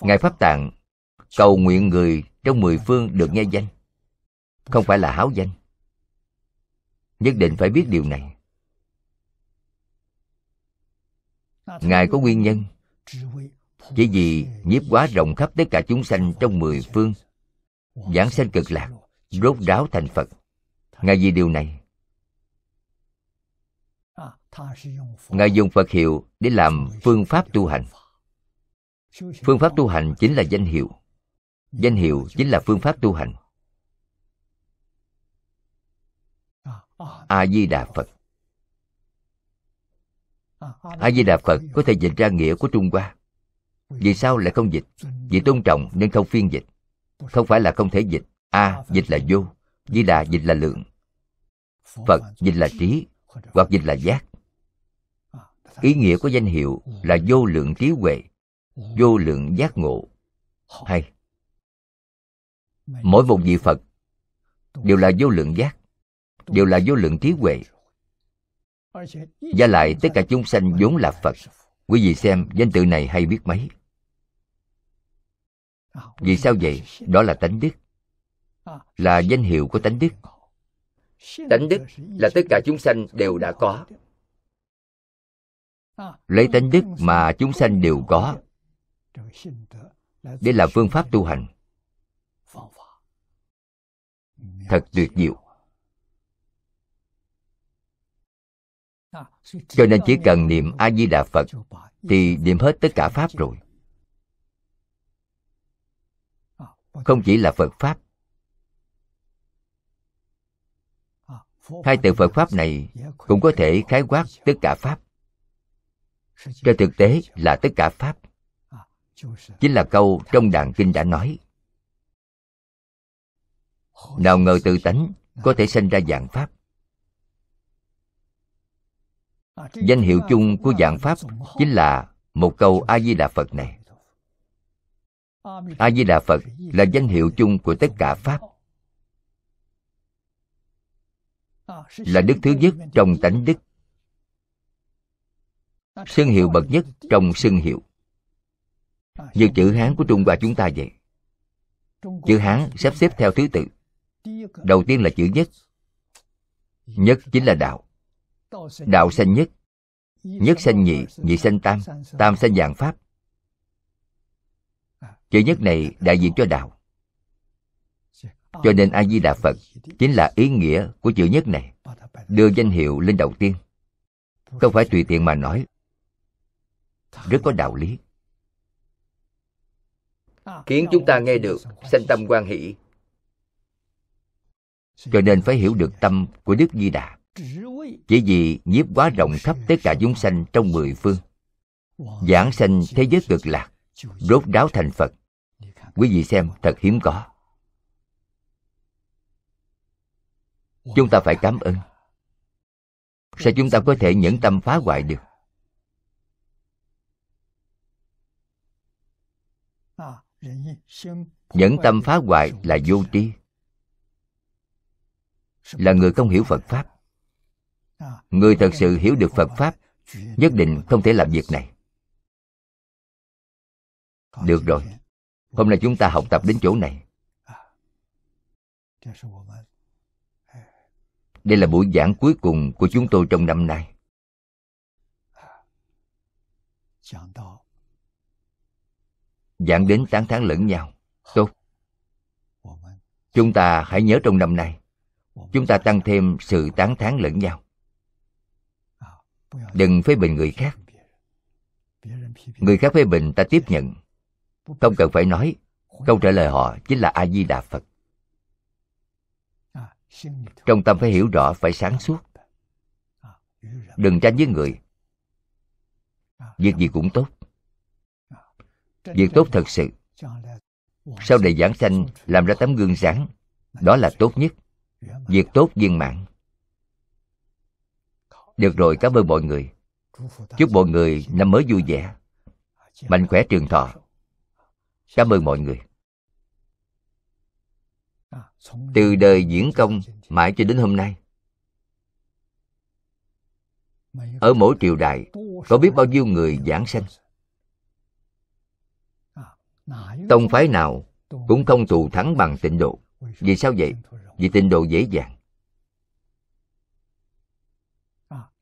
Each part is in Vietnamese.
Ngài Pháp Tạng cầu nguyện người trong mười phương được nghe danh Không phải là háo danh Nhất định phải biết điều này Ngài có nguyên nhân Chỉ vì nhiếp quá rộng khắp tất cả chúng sanh trong mười phương Giảng sanh cực lạc Rốt ráo thành Phật Ngài vì điều này Ngài dùng Phật hiệu để làm phương pháp tu hành phương pháp tu hành chính là danh hiệu danh hiệu chính là phương pháp tu hành a di đà phật a di đà phật có thể dịch ra nghĩa của trung hoa vì sao lại không dịch vì tôn trọng nên không phiên dịch không phải là không thể dịch a dịch là vô di đà dịch là lượng phật dịch là trí hoặc dịch là giác ý nghĩa của danh hiệu là vô lượng trí huệ vô lượng giác ngộ hay mỗi vùng vị phật đều là vô lượng giác đều là vô lượng trí huệ và lại tất cả chúng sanh vốn là phật quý vị xem danh tự này hay biết mấy vì sao vậy đó là tánh đức là danh hiệu của tánh đức tánh đức là tất cả chúng sanh đều đã có lấy tánh đức mà chúng sanh đều có đây là phương pháp tu hành Thật tuyệt diệu Cho nên chỉ cần niệm A-di-đà Phật Thì niệm hết tất cả Pháp rồi Không chỉ là Phật Pháp Hai từ Phật Pháp này cũng có thể khái quát tất cả Pháp Trên thực tế là tất cả Pháp chính là câu trong đàn kinh đã nói nào ngờ tự tánh có thể sinh ra dạng pháp danh hiệu chung của dạng pháp chính là một câu a di đà phật này a di đà phật là danh hiệu chung của tất cả pháp là đức thứ nhất trong tánh đức xưng hiệu bậc nhất trong xưng hiệu như chữ Hán của Trung Hoa chúng ta vậy. Chữ Hán sắp xếp theo thứ tự. Đầu tiên là chữ nhất. Nhất chính là đạo. Đạo sanh nhất. Nhất sanh nhị, nhị sanh tam, tam sanh dạng pháp. Chữ nhất này đại diện cho đạo. Cho nên A-di-đà Phật chính là ý nghĩa của chữ nhất này. Đưa danh hiệu lên đầu tiên. Không phải tùy tiện mà nói. Rất có đạo lý khiến chúng ta nghe được sanh tâm quan hỷ cho nên phải hiểu được tâm của đức di đà chỉ vì nhiếp quá rộng khắp tất cả chúng sanh trong mười phương giảng sanh thế giới cực lạc rốt ráo thành phật quý vị xem thật hiếm có chúng ta phải cảm ơn sao chúng ta có thể nhẫn tâm phá hoại được nhẫn tâm phá hoại là vô tri là người không hiểu phật pháp người thật sự hiểu được phật pháp nhất định không thể làm việc này được rồi hôm nay chúng ta học tập đến chỗ này đây là buổi giảng cuối cùng của chúng tôi trong năm nay dạng đến tán thán lẫn nhau tốt chúng ta hãy nhớ trong năm nay chúng ta tăng thêm sự tán thán lẫn nhau đừng phê bình người khác người khác phê bình ta tiếp nhận không cần phải nói câu trả lời họ chính là a di đà phật trong tâm phải hiểu rõ phải sáng suốt đừng tranh với người việc gì cũng tốt việc tốt thật sự sau này giảng sanh làm ra tấm gương sáng đó là tốt nhất việc tốt viên mãn được rồi cảm ơn mọi người chúc mọi người năm mới vui vẻ mạnh khỏe trường thọ cảm ơn mọi người từ đời diễn công mãi cho đến hôm nay ở mỗi triều đại có biết bao nhiêu người giảng sanh tông phái nào cũng không thù thắng bằng tịnh độ vì sao vậy vì tịnh độ dễ dàng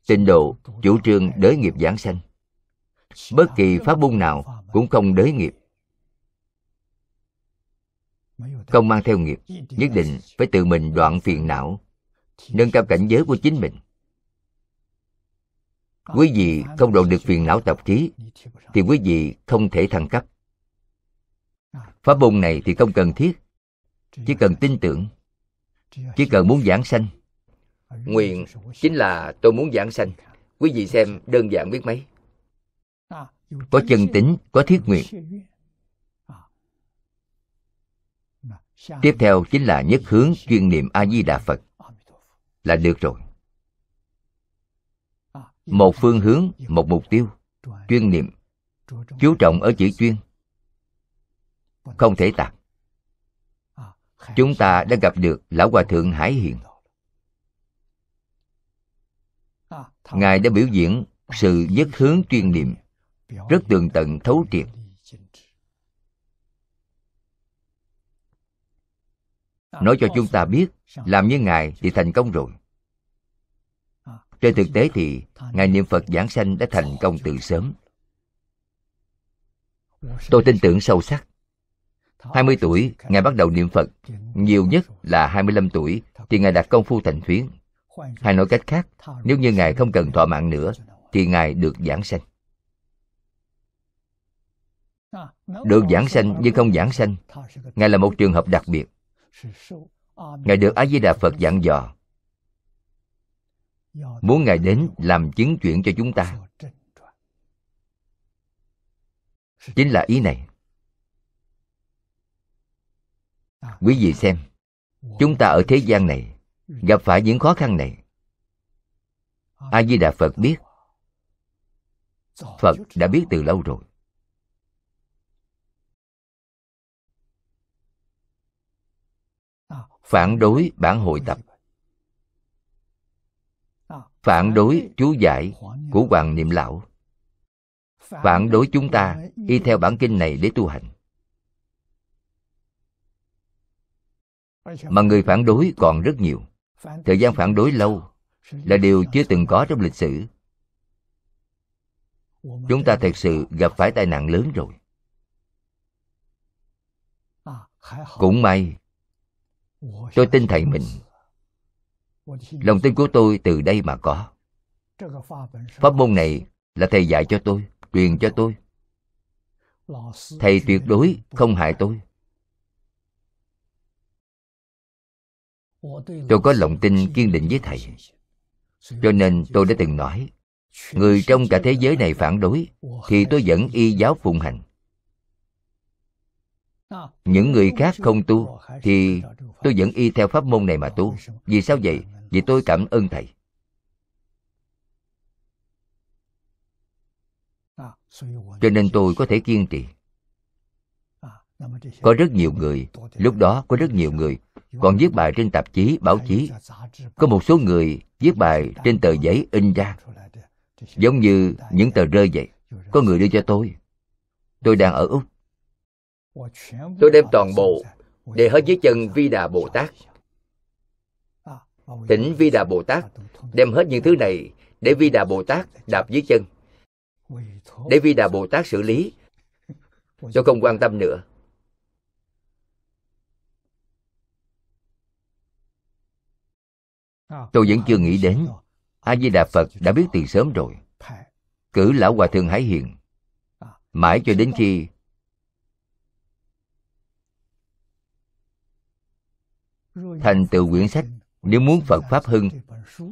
tịnh độ chủ trương đới nghiệp giảng sanh bất kỳ pháp môn nào cũng không đới nghiệp không mang theo nghiệp nhất định phải tự mình đoạn phiền não nâng cao cảnh giới của chính mình quý vị không đoạn được phiền não tập khí thì quý vị không thể thăng cấp Pháp môn này thì không cần thiết Chỉ cần tin tưởng Chỉ cần muốn giảng sanh Nguyện chính là tôi muốn giảng sanh Quý vị xem đơn giản biết mấy Có chân tính, có thiết nguyện Tiếp theo chính là nhất hướng chuyên niệm A-di-đà Phật Là được rồi Một phương hướng, một mục tiêu Chuyên niệm Chú trọng ở chữ chuyên không thể tạc chúng ta đã gặp được lão hòa thượng hải hiền ngài đã biểu diễn sự dứt hướng chuyên niệm rất tường tận thấu triệt nói cho chúng ta biết làm như ngài thì thành công rồi trên thực tế thì ngài niệm phật giảng sanh đã thành công từ sớm tôi tin tưởng sâu sắc 20 tuổi, Ngài bắt đầu niệm Phật. Nhiều nhất là 25 tuổi thì Ngài đạt công phu thành thuyến. Hay nói cách khác, nếu như Ngài không cần thọ mạng nữa, thì Ngài được giảng sanh. Được giảng sanh nhưng không giảng sanh, Ngài là một trường hợp đặc biệt. Ngài được A-di-đà Phật dặn dò. Muốn Ngài đến làm chứng chuyển cho chúng ta. Chính là ý này. quý vị xem chúng ta ở thế gian này gặp phải những khó khăn này a di đà phật biết phật đã biết từ lâu rồi phản đối bản hội tập phản đối chú giải của hoàng niệm lão phản đối chúng ta y theo bản kinh này để tu hành mà người phản đối còn rất nhiều thời gian phản đối lâu là điều chưa từng có trong lịch sử chúng ta thật sự gặp phải tai nạn lớn rồi cũng may tôi tin thầy mình lòng tin của tôi từ đây mà có pháp môn này là thầy dạy cho tôi truyền cho tôi thầy tuyệt đối không hại tôi tôi có lòng tin kiên định với thầy cho nên tôi đã từng nói người trong cả thế giới này phản đối thì tôi vẫn y giáo phụng hành những người khác không tu thì tôi vẫn y theo pháp môn này mà tu vì sao vậy vì tôi cảm ơn thầy cho nên tôi có thể kiên trì có rất nhiều người lúc đó có rất nhiều người còn viết bài trên tạp chí báo chí có một số người viết bài trên tờ giấy in ra giống như những tờ rơi vậy có người đưa cho tôi tôi đang ở úc tôi đem toàn bộ để hết dưới chân vi đà bồ tát tỉnh vi đà bồ tát đem hết những thứ này để vi đà bồ tát đạp dưới chân để vi đà bồ tát xử lý tôi không quan tâm nữa Ờ. Tôi vẫn chưa nghĩ đến A-di-đà Phật đã biết từ sớm rồi Cử Lão Hòa Thượng Hải Hiền Mãi cho đến khi Thành tựu quyển sách Nếu muốn Phật Pháp Hưng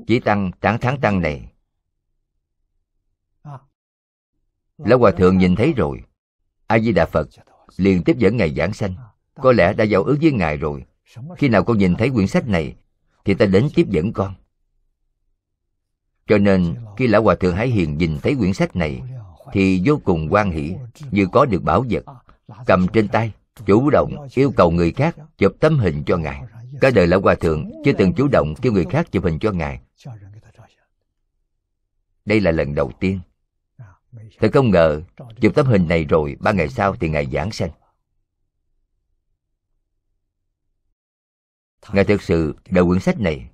Chỉ tăng tháng tháng tăng này Lão Hòa Thượng nhìn thấy rồi A-di-đà Phật liền tiếp dẫn Ngài giảng sanh Có lẽ đã giao ước với Ngài rồi Khi nào con nhìn thấy quyển sách này thì ta đến tiếp dẫn con cho nên khi lão hòa thượng hải hiền nhìn thấy quyển sách này thì vô cùng quan hỷ như có được bảo vật cầm trên tay chủ động yêu cầu người khác chụp tấm hình cho ngài cả đời lão hòa thượng chưa từng chủ động kêu người khác chụp hình cho ngài đây là lần đầu tiên thật không ngờ chụp tấm hình này rồi ba ngày sau thì ngài giảng sanh ngài thực sự đọc quyển sách này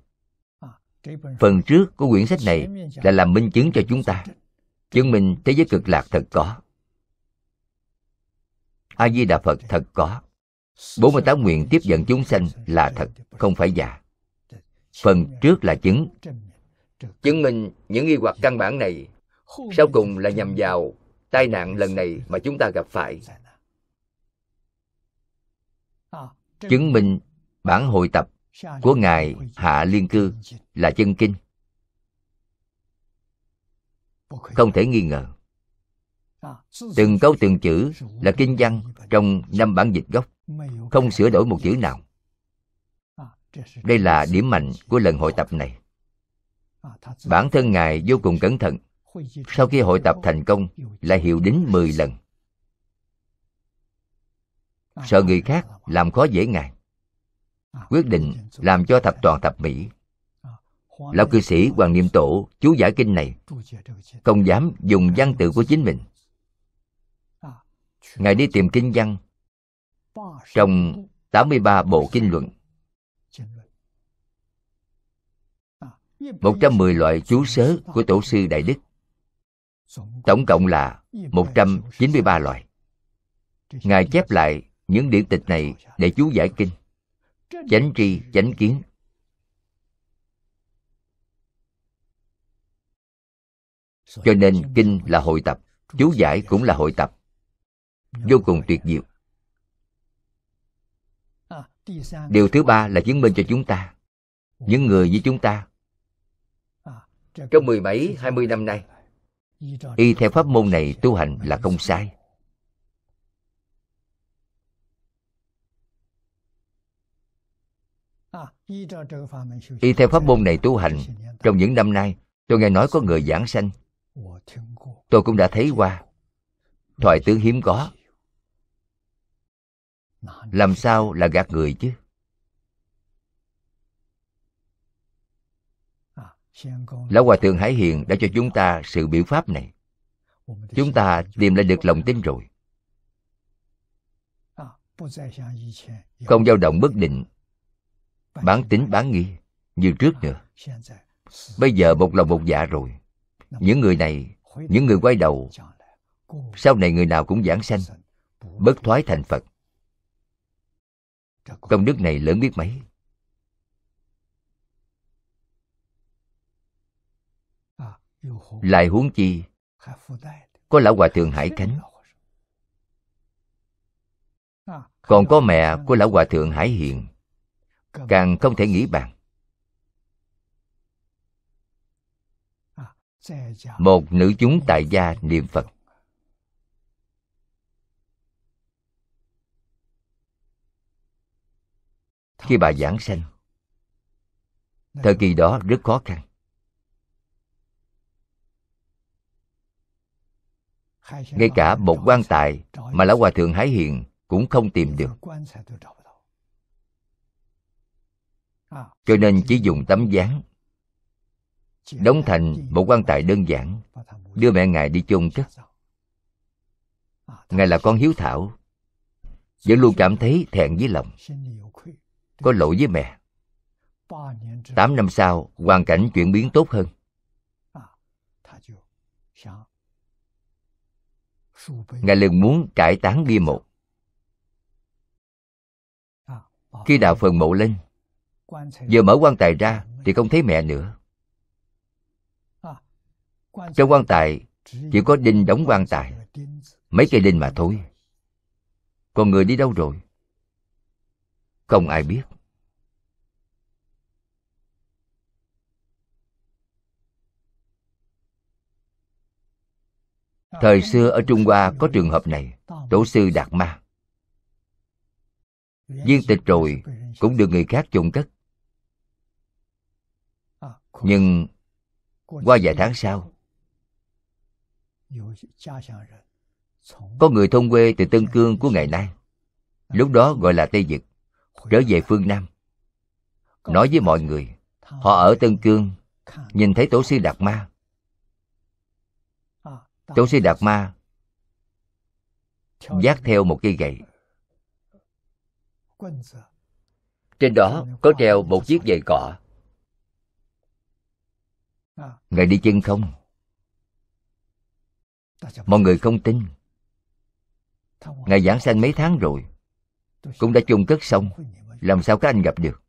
phần trước của quyển sách này là làm minh chứng cho chúng ta chứng minh thế giới cực lạc thật có a di đà phật thật có 48 nguyện tiếp dẫn chúng sanh là thật không phải giả phần trước là chứng chứng minh những nghi hoặc căn bản này sau cùng là nhằm vào tai nạn lần này mà chúng ta gặp phải chứng minh bản hội tập của ngài hạ liên cư là chân kinh không thể nghi ngờ từng câu từng chữ là kinh văn trong năm bản dịch gốc không sửa đổi một chữ nào đây là điểm mạnh của lần hội tập này bản thân ngài vô cùng cẩn thận sau khi hội tập thành công là hiệu đến 10 lần sợ người khác làm khó dễ ngài À, quyết định làm cho thập toàn thập mỹ à, lão cư sĩ hoàng niệm tổ chú giải kinh này không dám dùng văn tự của chính mình à, ngài đi tìm kinh văn trong 83 bộ kinh luận 110 loại chú sớ của tổ sư Đại Đức Tổng cộng là 193 loại Ngài chép lại những điển tịch này để chú giải kinh chánh tri chánh kiến cho nên kinh là hội tập chú giải cũng là hội tập vô cùng tuyệt diệu điều thứ ba là chứng minh cho chúng ta những người như chúng ta trong mười mấy hai mươi năm nay y theo pháp môn này tu hành là không sai Y theo pháp môn này tu hành, trong những năm nay, tôi nghe nói có người giảng sanh. Tôi cũng đã thấy qua. Thoại tướng hiếm có. Làm sao là gạt người chứ? Lão Hòa Thượng Hải Hiền đã cho chúng ta sự biểu pháp này. Chúng ta tìm lại được lòng tin rồi. Không dao động bất định bán tính bán nghi như trước nữa bây giờ một lòng một dạ rồi những người này những người quay đầu sau này người nào cũng giảng sanh bất thoái thành phật công đức này lớn biết mấy lại huống chi có lão hòa thượng hải khánh còn có mẹ của lão hòa thượng hải hiền càng không thể nghĩ bàn à, một nữ chúng tại gia niệm phật khi bà giảng sanh thời kỳ đó rất khó khăn ngay cả một quan tài mà lão hòa thượng hái hiền cũng không tìm được Ờ. cho nên chỉ dùng tấm dáng đóng thành một quan tài đơn giản đưa mẹ ngài đi chôn cất à, ngài là con hiếu thảo vẫn luôn cảm thấy thẹn với lòng có lỗi với mẹ tám năm sau hoàn cảnh chuyển biến tốt hơn à, dạ. ngài liền muốn cải tán bia mộ à, khi đào phần mộ lên Vừa mở quan tài ra thì không thấy mẹ nữa. Trong quan tài chỉ có đinh đóng quan tài, mấy cây đinh mà thôi. Còn người đi đâu rồi? Không ai biết. Thời xưa ở Trung Hoa có trường hợp này, tổ sư Đạt Ma. Viên tịch rồi cũng được người khác chôn cất nhưng qua vài tháng sau có người thôn quê từ tân cương của ngày nay lúc đó gọi là tây dực trở về phương nam nói với mọi người họ ở tân cương nhìn thấy tổ sư đạt ma tổ sư đạt ma dắt theo một cây gậy trên đó có treo một chiếc giày cọ Ờ. Ngài đi chân không? Mọi người không tin Ngài giảng sanh mấy tháng rồi Cũng đã chung cất xong Làm sao các anh gặp được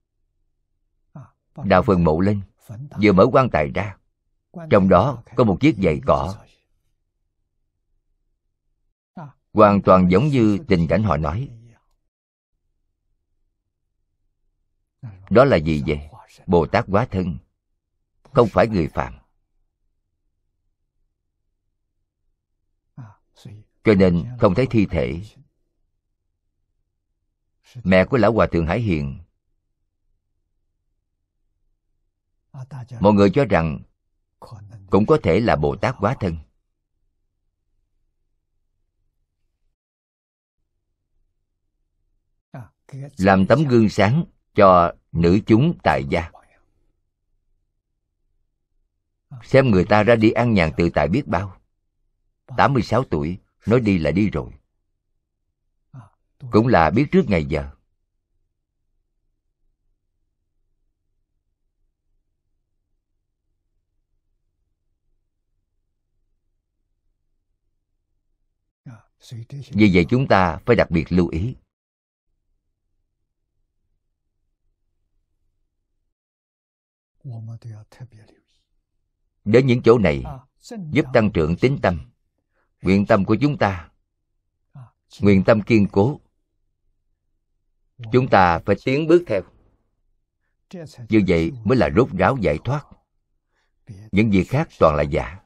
ờ, Đào phần mộ lên Vừa mở quan tài ra Trong đó có một chiếc giày cỏ ờ. Hoàn toàn giống như tình cảnh họ nói Đó là gì vậy? Bồ Tát quá thân không phải người phạm cho nên không thấy thi thể mẹ của lão hòa thượng hải hiền mọi người cho rằng cũng có thể là bồ tát quá thân làm tấm gương sáng cho nữ chúng tại gia Xem người ta ra đi an nhàn tự tại biết bao 86 tuổi Nói đi là đi rồi Cũng là biết trước ngày giờ Vì vậy chúng ta phải đặc biệt lưu ý đến những chỗ này à, giúp tăng trưởng tính tâm nguyện tâm của chúng ta à, nguyện tâm kiên cố chúng ta phải tiến bước theo như vậy mới là rốt ráo giải thoát những gì khác toàn là giả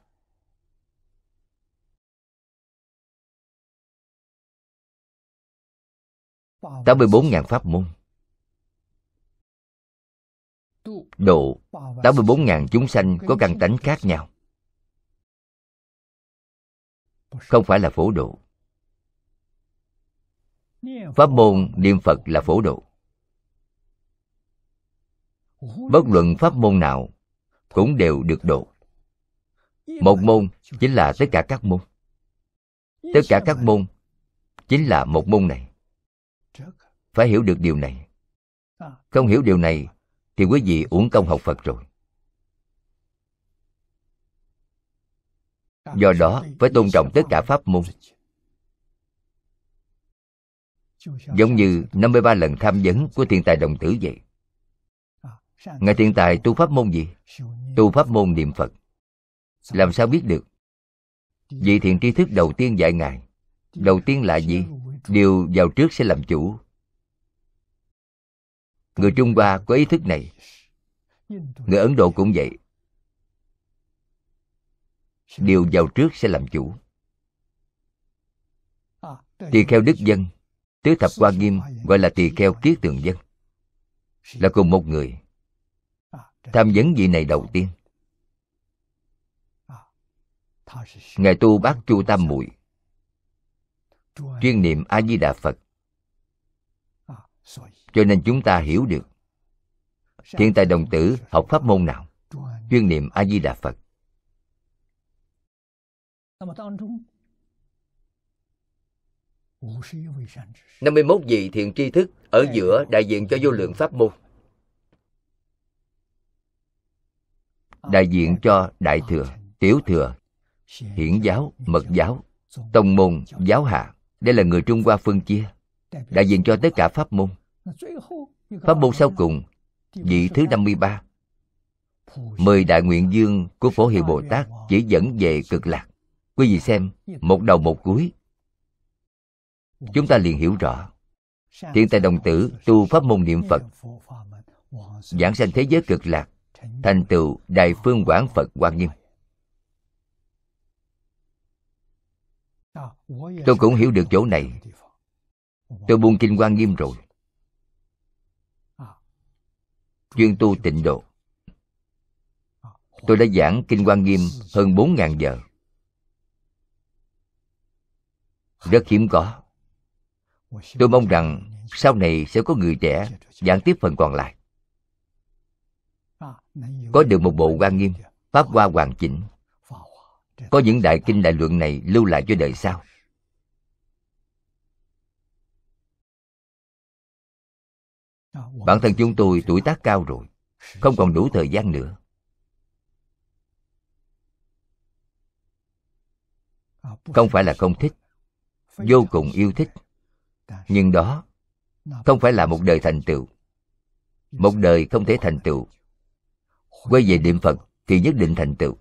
tám mươi bốn pháp môn độ 84.000 chúng sanh có căn tánh khác nhau. Không phải là phổ độ. Pháp môn niệm Phật là phổ độ. Bất luận pháp môn nào cũng đều được độ. Một môn chính là tất cả các môn. Tất cả các môn chính là một môn này. Phải hiểu được điều này. Không hiểu điều này thì quý vị uổng công học Phật rồi. Do đó, phải tôn trọng tất cả pháp môn. Giống như 53 lần tham vấn của thiên tài đồng tử vậy. Ngài thiên tài tu pháp môn gì? Tu pháp môn niệm Phật. Làm sao biết được? Vị thiện tri thức đầu tiên dạy Ngài. Đầu tiên là gì? Điều vào trước sẽ làm chủ người trung hoa có ý thức này người ấn độ cũng vậy điều giàu trước sẽ làm chủ tỳ kheo đức dân tứ thập hoa nghiêm gọi là tỳ kheo kiết tường dân là cùng một người tham vấn vị này đầu tiên ngài tu bát chu tam muội chuyên niệm a di đà phật cho nên chúng ta hiểu được hiện tài đồng tử học pháp môn nào chuyên niệm a di đà phật năm mươi một vị thiện tri thức ở giữa đại diện cho vô lượng pháp môn đại diện cho đại thừa tiểu thừa hiển giáo mật giáo tông môn giáo hạ đây là người trung hoa phân chia đại diện cho tất cả pháp môn pháp môn sau cùng vị thứ 53 mười đại nguyện dương của phổ hiệu bồ tát chỉ dẫn về cực lạc quý vị xem một đầu một cuối chúng ta liền hiểu rõ thiên tài đồng tử tu pháp môn niệm phật giảng sanh thế giới cực lạc thành tựu đại phương quảng phật quan nghiêm tôi cũng hiểu được chỗ này tôi buông kinh quan nghiêm rồi chuyên tu tịnh độ tôi đã giảng kinh quan nghiêm hơn bốn ngàn giờ rất hiếm có tôi mong rằng sau này sẽ có người trẻ giảng tiếp phần còn lại có được một bộ quan nghiêm pháp hoa hoàn chỉnh có những đại kinh đại luận này lưu lại cho đời sau Bản thân chúng tôi tuổi tác cao rồi Không còn đủ thời gian nữa Không phải là không thích Vô cùng yêu thích Nhưng đó Không phải là một đời thành tựu Một đời không thể thành tựu Quay về niệm Phật Thì nhất định thành tựu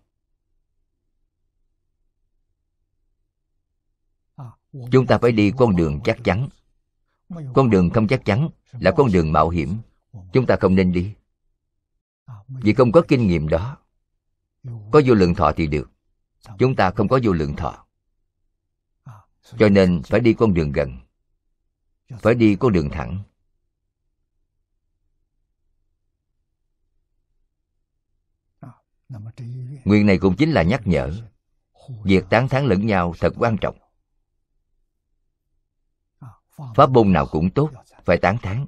Chúng ta phải đi con đường chắc chắn Con đường không chắc chắn là con đường mạo hiểm chúng ta không nên đi vì không có kinh nghiệm đó có vô lượng thọ thì được chúng ta không có vô lượng thọ cho nên phải đi con đường gần phải đi con đường thẳng nguyên này cũng chính là nhắc nhở việc tán thán lẫn nhau thật quan trọng pháp môn nào cũng tốt phải tán thán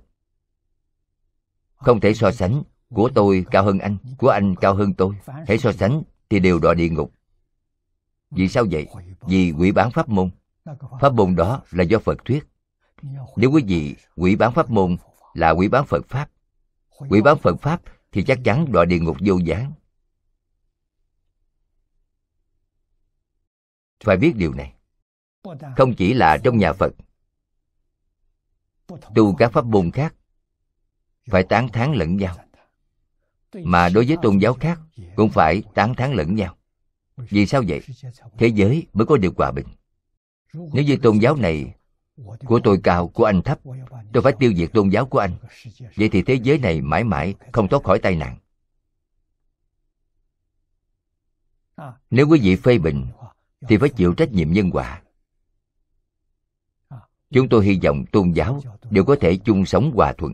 không thể so sánh của tôi cao hơn anh của anh cao hơn tôi hãy so sánh thì đều đọa địa ngục vì sao vậy vì quỷ bán pháp môn pháp môn đó là do phật thuyết nếu quý vị quỷ bán pháp môn là quỷ bán phật pháp quỷ bán phật pháp thì chắc chắn đọa địa ngục vô gián phải biết điều này không chỉ là trong nhà phật tu các pháp môn khác phải tán thán lẫn nhau mà đối với tôn giáo khác cũng phải tán thán lẫn nhau vì sao vậy thế giới mới có điều hòa bình nếu như tôn giáo này của tôi cao của anh thấp tôi phải tiêu diệt tôn giáo của anh vậy thì thế giới này mãi mãi không thoát khỏi tai nạn nếu quý vị phê bình thì phải chịu trách nhiệm nhân quả Chúng tôi hy vọng tôn giáo đều có thể chung sống hòa thuận.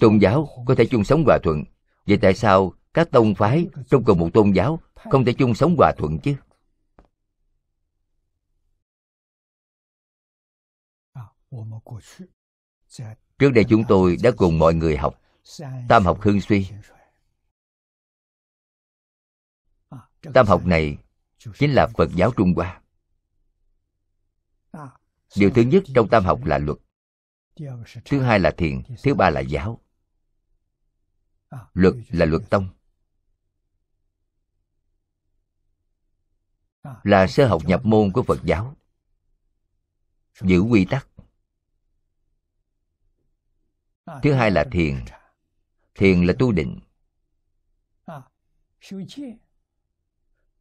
Tôn giáo có thể chung sống hòa thuận. Vậy tại sao các tông phái trong cùng một tôn giáo không thể chung sống hòa thuận chứ? Trước đây chúng tôi đã cùng mọi người học Tam học hương suy Tam học này chính là Phật giáo Trung Hoa điều thứ nhất trong tam học là luật thứ hai là thiền thứ ba là giáo luật là luật tông là sơ học nhập môn của phật giáo giữ quy tắc thứ hai là thiền thiền là tu định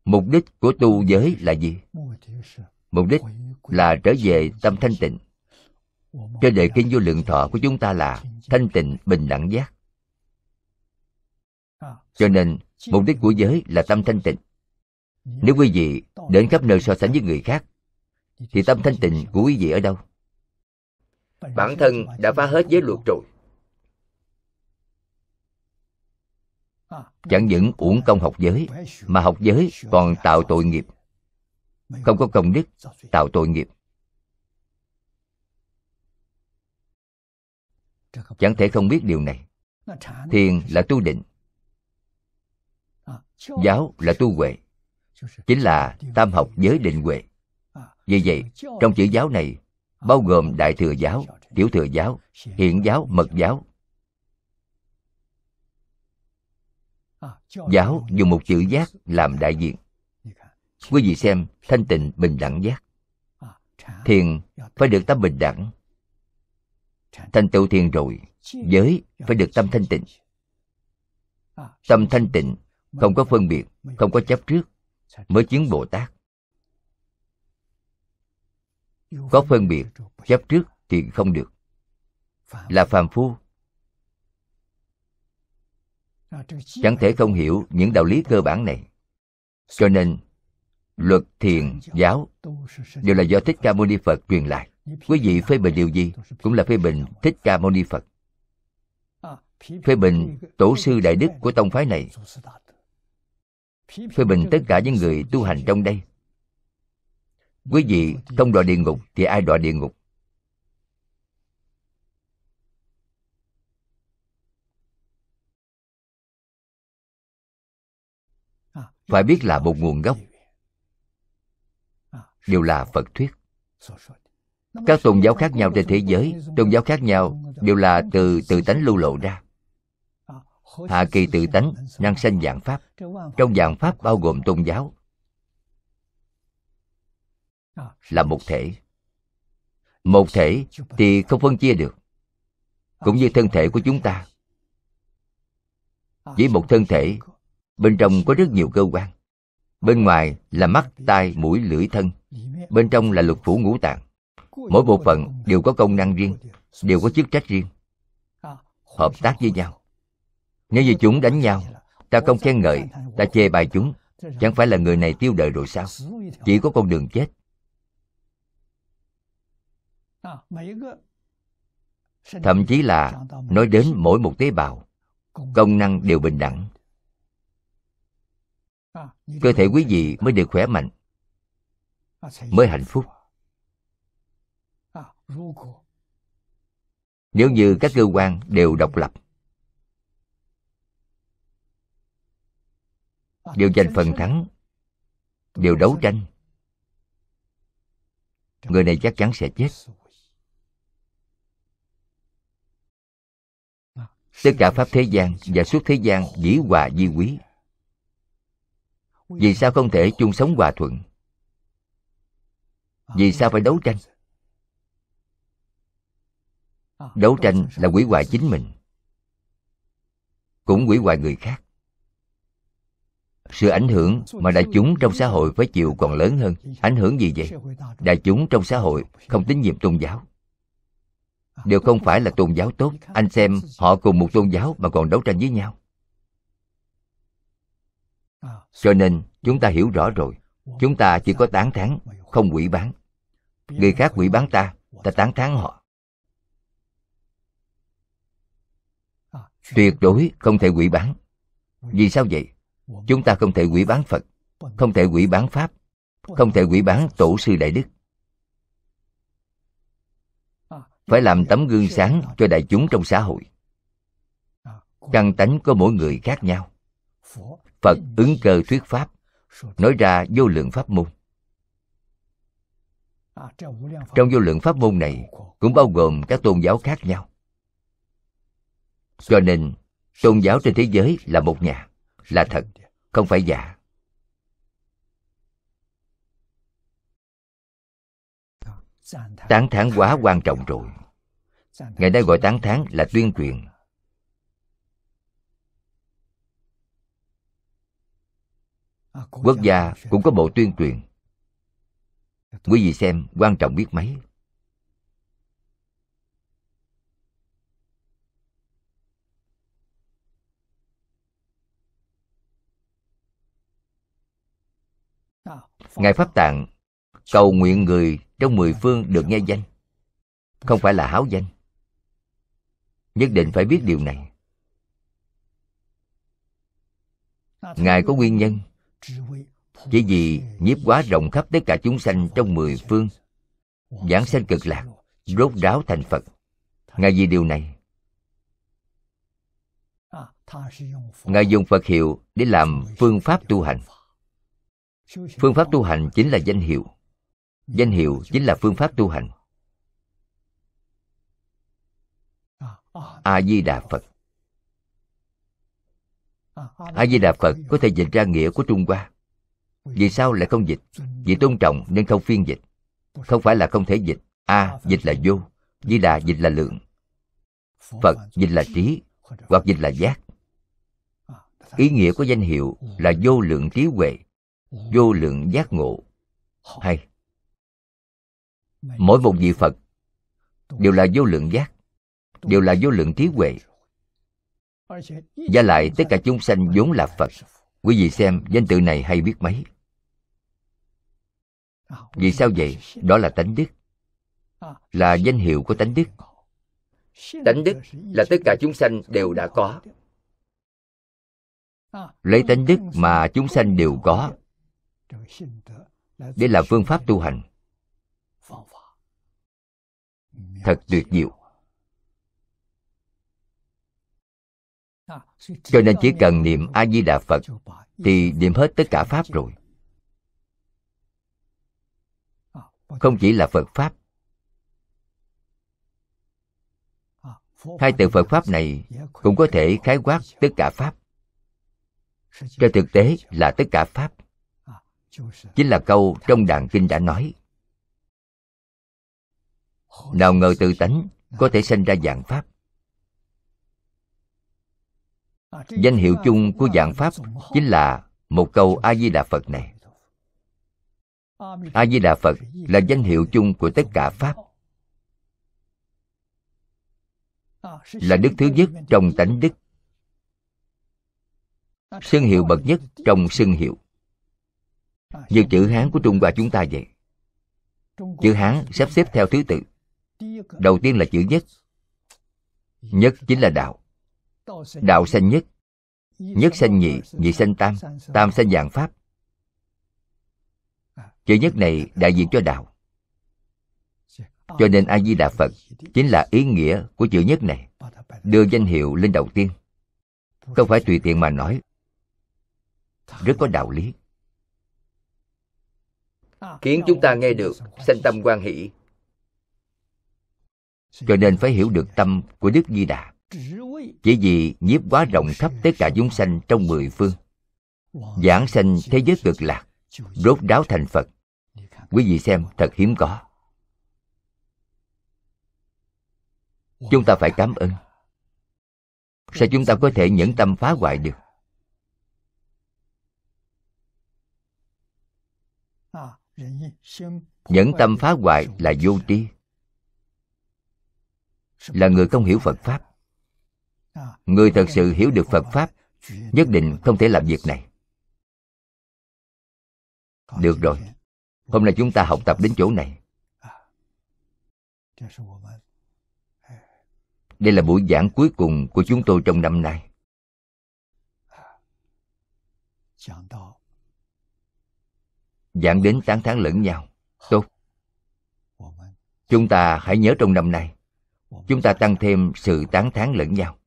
mục đích của tu giới là gì mục đích là trở về tâm thanh tịnh cho đề kinh vô lượng thọ của chúng ta là thanh tịnh bình đẳng giác cho nên mục đích của giới là tâm thanh tịnh nếu quý vị đến khắp nơi so sánh với người khác thì tâm thanh tịnh của quý vị ở đâu bản thân đã phá hết giới luật rồi chẳng những uổng công học giới mà học giới còn tạo tội nghiệp không có công đức tạo tội nghiệp chẳng thể không biết điều này thiền là tu định à, giáo là tu huệ chính là tam học giới định huệ à, vì vậy trong chữ giáo này à, bao gồm đại thừa giáo tiểu thừa giáo hiện giáo mật giáo giáo dùng một chữ giác làm đại diện Quý vị xem thanh tịnh bình đẳng giác. Thiền phải được tâm bình đẳng. thanh tựu thiền rồi, giới phải được tâm thanh tịnh. Tâm thanh tịnh, không có phân biệt, không có chấp trước, mới chứng Bồ Tát. Có phân biệt, chấp trước thì không được. Là phàm phu, chẳng thể không hiểu những đạo lý cơ bản này cho nên luật thiền giáo đều là do thích ca mâu ni phật truyền lại quý vị phê bình điều gì cũng là phê bình thích ca mâu ni phật phê bình tổ sư đại đức của tông phái này phê bình tất cả những người tu hành trong đây quý vị không đọa địa ngục thì ai đọa địa ngục phải biết là một nguồn gốc đều là phật thuyết các tôn giáo khác nhau trên thế giới tôn giáo khác nhau đều là từ tự tánh lưu lộ ra hạ kỳ tự tánh năng sanh dạng pháp trong dạng pháp bao gồm tôn giáo là một thể một thể thì không phân chia được cũng như thân thể của chúng ta chỉ một thân thể bên trong có rất nhiều cơ quan Bên ngoài là mắt, tai, mũi, lưỡi, thân. Bên trong là lục phủ ngũ tạng. Mỗi bộ phận đều có công năng riêng, đều có chức trách riêng. Hợp tác với nhau. Nếu như chúng đánh nhau, ta không khen ngợi, ta chê bài chúng, chẳng phải là người này tiêu đời rồi sao? Chỉ có con đường chết. Thậm chí là nói đến mỗi một tế bào, công năng đều bình đẳng cơ thể quý vị mới được khỏe mạnh mới hạnh phúc nếu như các cơ quan đều độc lập đều giành phần thắng đều đấu tranh người này chắc chắn sẽ chết tất cả pháp thế gian và suốt thế gian dĩ hòa di quý vì sao không thể chung sống hòa thuận vì sao phải đấu tranh đấu tranh là quỷ hoại chính mình cũng quỷ hoại người khác sự ảnh hưởng mà đại chúng trong xã hội phải chịu còn lớn hơn ảnh hưởng gì vậy đại chúng trong xã hội không tín nhiệm tôn giáo đều không phải là tôn giáo tốt anh xem họ cùng một tôn giáo mà còn đấu tranh với nhau Ờ. cho nên chúng ta hiểu rõ rồi chúng ta chỉ có tán thán không quỷ bán người khác quỷ bán ta ta tán thán họ tuyệt đối không thể quỷ bán vì sao vậy chúng ta không thể quỷ bán phật không thể quỷ bán pháp không thể quỷ bán tổ sư đại đức phải làm tấm gương sáng cho đại chúng trong xã hội căn tánh có mỗi người khác nhau Phật ứng cơ thuyết pháp, nói ra vô lượng pháp môn. Trong vô lượng pháp môn này cũng bao gồm các tôn giáo khác nhau. Cho nên, tôn giáo trên thế giới là một nhà, là thật, không phải giả. Tán thán quá quan trọng rồi. Ngày nay gọi tán thán là tuyên truyền, quốc gia cũng có bộ tuyên truyền quý vị xem quan trọng biết mấy ngài pháp tạng cầu nguyện người trong mười phương được nghe danh không phải là háo danh nhất định phải biết điều này ngài có nguyên nhân chỉ vì nhiếp quá rộng khắp tất cả chúng sanh trong mười phương Giảng sanh cực lạc Rốt ráo thành Phật Ngài vì điều này Ngài dùng Phật hiệu để làm phương pháp tu hành Phương pháp tu hành chính là danh hiệu Danh hiệu chính là phương pháp tu hành A-di-đà Phật a di đà phật có thể dịch ra nghĩa của trung hoa vì sao lại không dịch vì tôn trọng nên không phiên dịch không phải là không thể dịch a dịch là vô di đà dịch là lượng phật dịch là trí hoặc dịch là giác ý nghĩa của danh hiệu là vô lượng trí huệ vô lượng giác ngộ hay mỗi một vị phật đều là vô lượng giác đều là vô lượng trí huệ và lại tất cả chúng sanh vốn là Phật Quý vị xem danh tự này hay biết mấy Vì sao vậy? Đó là tánh đức Là danh hiệu của tánh đức Tánh đức là tất cả chúng sanh đều đã có Lấy tánh đức mà chúng sanh đều có Để là phương pháp tu hành Thật tuyệt diệu Cho nên chỉ cần niệm A-di-đà Phật thì niệm hết tất cả Pháp rồi. Không chỉ là Phật Pháp. Hai từ Phật Pháp này cũng có thể khái quát tất cả Pháp. Trên thực tế là tất cả Pháp. Chính là câu trong đàn kinh đã nói. Nào ngờ tự tánh có thể sinh ra dạng Pháp danh hiệu chung của dạng pháp chính là một câu a di đà phật này a di đà phật là danh hiệu chung của tất cả pháp là đức thứ nhất trong tánh đức xưng hiệu bậc nhất trong xưng hiệu như chữ hán của trung hoa chúng ta vậy chữ hán sắp xếp theo thứ tự đầu tiên là chữ nhất nhất chính là đạo đạo sanh nhất nhất sanh nhị nhị sanh tam tam sanh dạng pháp à. chữ nhất này đại diện cho đạo cho nên a di đà phật chính là ý nghĩa của chữ nhất này đưa danh hiệu lên đầu tiên không phải tùy tiện mà nói rất có đạo lý khiến chúng ta nghe được sanh tâm quan hỷ cho nên phải hiểu được tâm của đức di đà chỉ vì nhiếp quá rộng khắp tất cả chúng sanh trong mười phương giảng sanh thế giới cực lạc rốt ráo thành phật quý vị xem thật hiếm có chúng ta phải cảm ơn sao chúng ta có thể nhẫn tâm phá hoại được nhẫn tâm phá hoại là vô tri là người không hiểu phật pháp người thật sự hiểu được phật pháp nhất định không thể làm việc này được rồi hôm nay chúng ta học tập đến chỗ này đây là buổi giảng cuối cùng của chúng tôi trong năm nay giảng đến tán tháng lẫn nhau tốt chúng ta hãy nhớ trong năm nay chúng ta tăng thêm sự tán thán lẫn nhau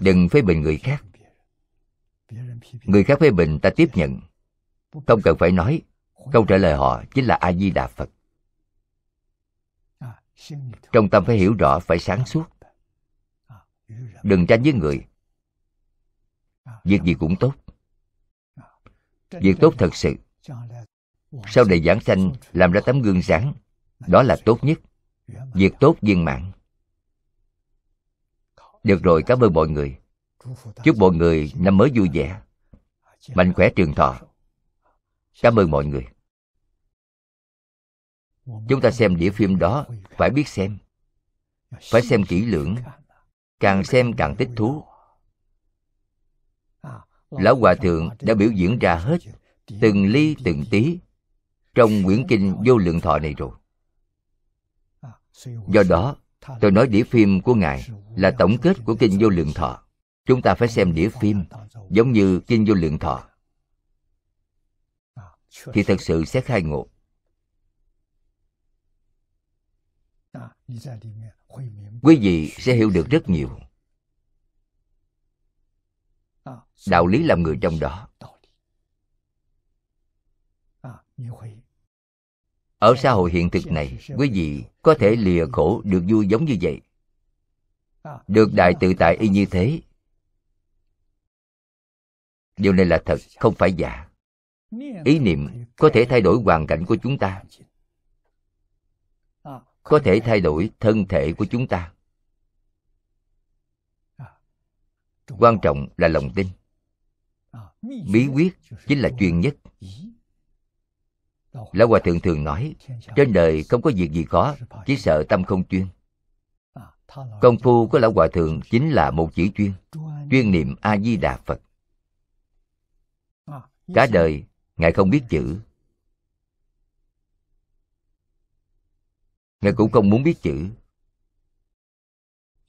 đừng phê bình người khác người khác phê bình ta tiếp nhận không cần phải nói câu trả lời họ chính là a di đà phật trong tâm phải hiểu rõ phải sáng suốt đừng tranh với người việc gì cũng tốt việc tốt thật sự sau này giảng sanh làm ra tấm gương sáng đó là tốt nhất việc tốt viên mạng. Được rồi, cảm ơn mọi người. Chúc mọi người năm mới vui vẻ, mạnh khỏe trường thọ. Cảm ơn mọi người. Chúng ta xem đĩa phim đó, phải biết xem. Phải xem kỹ lưỡng. Càng xem càng thích thú. Lão Hòa Thượng đã biểu diễn ra hết từng ly từng tí trong quyển kinh vô lượng thọ này rồi. Do đó, tôi nói đĩa phim của ngài là tổng kết của kinh vô lượng thọ chúng ta phải xem đĩa phim giống như kinh vô lượng thọ thì thật sự sẽ khai ngộ quý vị sẽ hiểu được rất nhiều đạo lý làm người trong đó ở xã hội hiện thực này quý vị có thể lìa khổ được vui giống như vậy được đại tự tại y như thế điều này là thật không phải giả ý niệm có thể thay đổi hoàn cảnh của chúng ta có thể thay đổi thân thể của chúng ta quan trọng là lòng tin bí quyết chính là chuyên nhất lão hòa thượng thường nói trên đời không có việc gì khó chỉ sợ tâm không chuyên à, công phu của lão hòa thượng chính là một chỉ chuyên chuyên niệm a di đà phật à, cả đời ngài không biết chữ ngài cũng không muốn biết chữ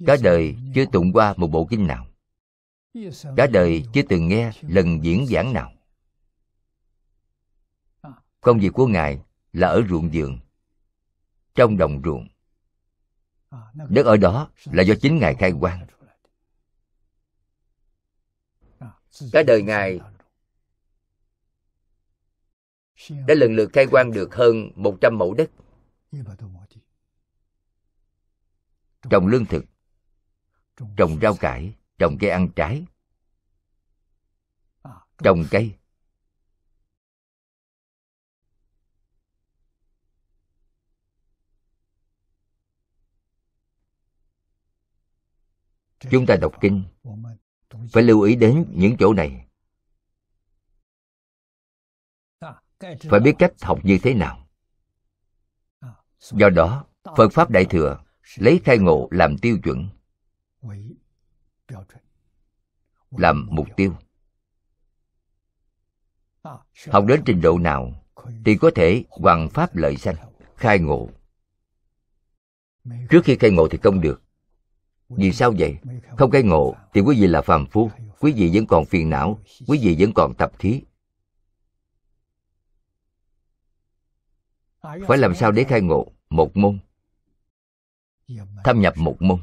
cả đời chưa tụng qua một bộ kinh nào cả đời chưa từng nghe lần diễn giảng nào Công việc của Ngài là ở ruộng vườn, trong đồng ruộng. Đất ở đó là do chính Ngài khai quang. Cả đời Ngài đã lần lượt khai quang được hơn 100 mẫu đất trồng lương thực trồng rau cải trồng cây ăn trái trồng cây chúng ta đọc kinh phải lưu ý đến những chỗ này phải biết cách học như thế nào do đó phật pháp đại thừa lấy khai ngộ làm tiêu chuẩn làm mục tiêu học đến trình độ nào thì có thể hoàn pháp lợi sanh khai ngộ trước khi khai ngộ thì không được vì sao vậy? Không cái ngộ thì quý vị là phàm phu, quý vị vẫn còn phiền não, quý vị vẫn còn tập thí Phải làm sao để khai ngộ một môn? Thâm nhập một môn.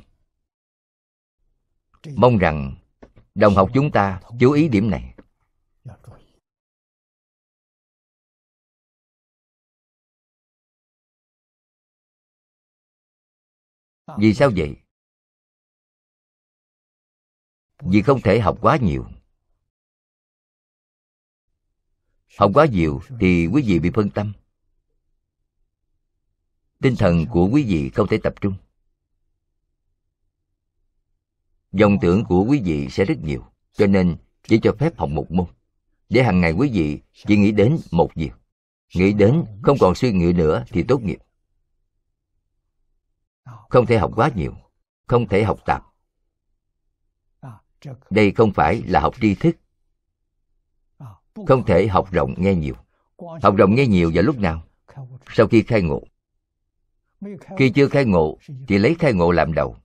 Mong rằng đồng học chúng ta chú ý điểm này. Vì sao vậy? vì không thể học quá nhiều học quá nhiều thì quý vị bị phân tâm tinh thần của quý vị không thể tập trung dòng tưởng của quý vị sẽ rất nhiều cho nên chỉ cho phép học một môn để hàng ngày quý vị chỉ nghĩ đến một việc nghĩ đến không còn suy nghĩ nữa thì tốt nghiệp không thể học quá nhiều không thể học tạp đây không phải là học tri thức à, không thể học rộng nghe nhiều học rộng nghe nhiều vào lúc nào sau khi khai ngộ khi chưa khai ngộ thì lấy khai ngộ làm đầu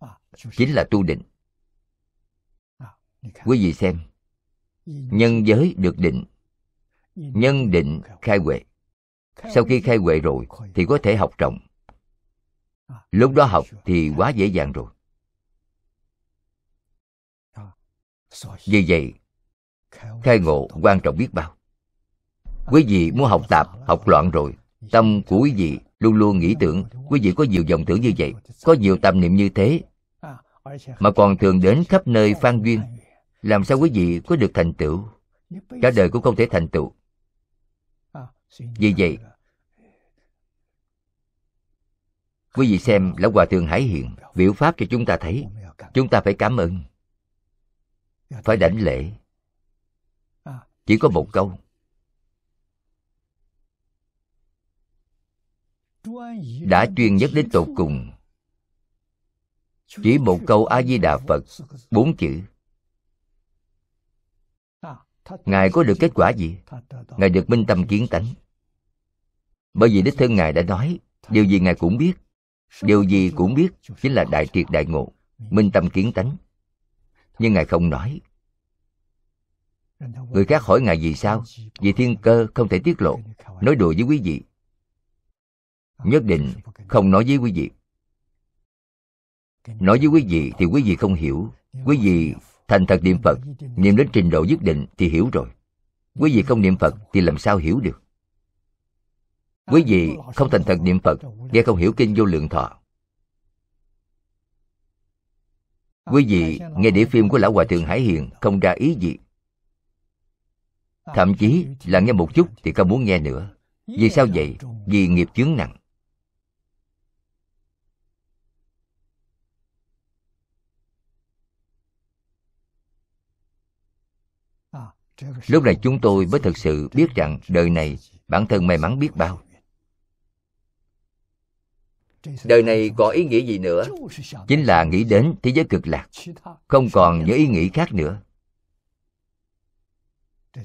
à, chính là tu định à, quý vị xem nhân giới được định nhân định khai huệ sau khi khai huệ rồi thì có thể học rộng lúc đó học thì quá dễ dàng rồi Vì vậy, khai ngộ quan trọng biết bao. Quý vị muốn học tập học loạn rồi. Tâm của quý vị luôn luôn nghĩ tưởng, quý vị có nhiều dòng tưởng như vậy, có nhiều tâm niệm như thế, à, mà còn thường đến khắp nơi phan duyên. Làm sao quý vị có được thành tựu? Cả đời cũng không thể thành tựu. À, Vì vậy, quý vị xem Lão Hòa Thượng Hải Hiện biểu pháp cho chúng ta thấy. Chúng ta phải cảm ơn phải đảnh lễ à. chỉ có một câu đã chuyên nhất đến tột cùng chỉ một câu a di đà phật bốn chữ ngài có được kết quả gì ngài được minh tâm kiến tánh bởi vì đích thân ngài đã nói điều gì ngài cũng biết điều gì cũng biết chính là đại triệt đại ngộ minh tâm kiến tánh nhưng ngài không nói người khác hỏi ngài vì sao vì thiên cơ không thể tiết lộ nói đùa với quý vị nhất định không nói với quý vị nói với quý vị thì quý vị không hiểu quý vị thành thật niệm phật niệm đến trình độ nhất định thì hiểu rồi quý vị không niệm phật thì làm sao hiểu được quý vị không thành thật niệm phật nghe không hiểu kinh vô lượng thọ Quý vị nghe đĩa phim của Lão Hòa Thượng Hải Hiền không ra ý gì. Thậm chí là nghe một chút thì không muốn nghe nữa. Vì sao vậy? Vì nghiệp chướng nặng. Lúc này chúng tôi mới thực sự biết rằng đời này bản thân may mắn biết bao đời này có ý nghĩa gì nữa chính là nghĩ đến thế giới cực lạc không còn những ý nghĩ khác nữa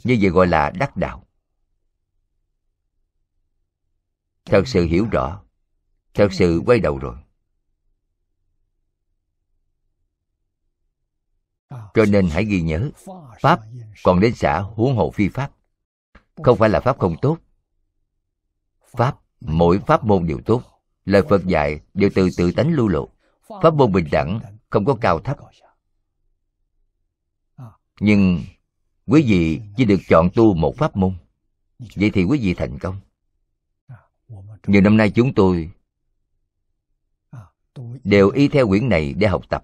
như vậy gọi là đắc đạo thật sự hiểu rõ thật sự quay đầu rồi cho nên hãy ghi nhớ pháp còn đến xã huống hộ phi pháp không phải là pháp không tốt pháp mỗi pháp môn đều tốt lời phật dạy đều từ tự tánh lưu lộ pháp môn bình đẳng không có cao thấp nhưng quý vị chỉ được chọn tu một pháp môn vậy thì quý vị thành công nhiều năm nay chúng tôi đều y theo quyển này để học tập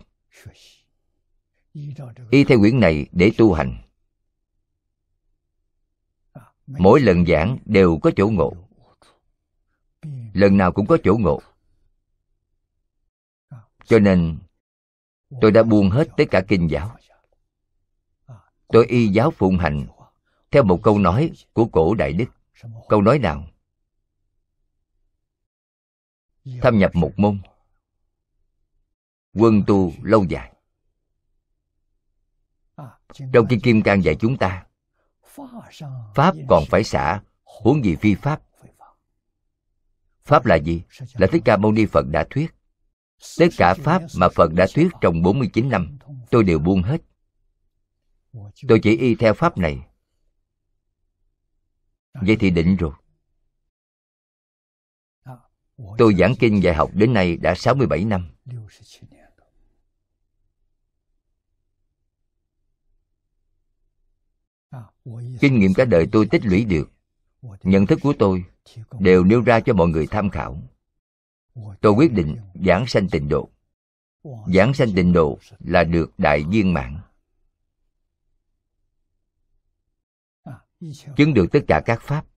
y theo quyển này để tu hành mỗi lần giảng đều có chỗ ngộ lần nào cũng có chỗ ngộ cho nên tôi đã buông hết tất cả kinh giáo tôi y giáo phụng hành theo một câu nói của cổ đại đức câu nói nào thâm nhập một môn quân tu lâu dài trong khi kim cang dạy chúng ta pháp còn phải xả huống gì phi pháp Pháp là gì? Là Thích Ca Mâu Ni Phật đã thuyết. Tất cả Pháp mà Phật đã thuyết trong 49 năm, tôi đều buông hết. Tôi chỉ y theo Pháp này. Vậy thì định rồi. Tôi giảng kinh dạy học đến nay đã 67 năm. Kinh nghiệm cả đời tôi tích lũy được nhận thức của tôi đều nêu ra cho mọi người tham khảo tôi quyết định giảng sanh tịnh độ giảng sanh tịnh độ là được đại viên mãn chứng được tất cả các pháp